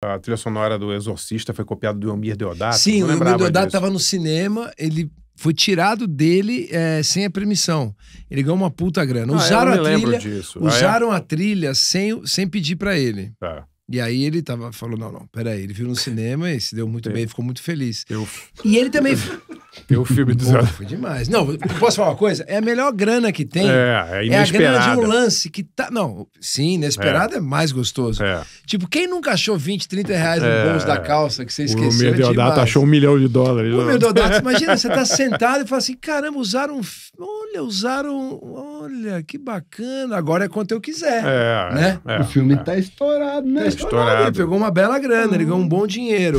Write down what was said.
A trilha sonora do Exorcista foi copiada do Elmir Deodato. Sim, o Elmir Deodato estava no cinema, ele foi tirado dele é, sem a permissão. Ele ganhou uma puta grana. Ah, usaram a trilha, disso. usaram ah, é? a trilha sem, sem pedir para ele. Tá. E aí ele tava, falou, não, não, peraí, ele viu no cinema e se deu muito bem, ficou muito feliz. Eu... E ele também tem o filme do Zé. Foi demais. Não, posso falar uma coisa? É a melhor grana que tem. É, é É a grana de um lance que tá. Não, sim, inesperado é, é mais gostoso. É. Tipo, quem nunca achou 20, 30 reais no é. bolso da calça que você esqueceu? O é meu Deodato achou um milhão de dólares. O né? meu imagina, você tá sentado e fala assim: caramba, usaram. Olha, usaram. Olha, que bacana. Agora é quanto eu quiser. É. Né? É, o filme tá estourado, né? Tá estourado. Tá estourado. Ele pegou uma bela grana, hum. ele ganhou um bom dinheiro.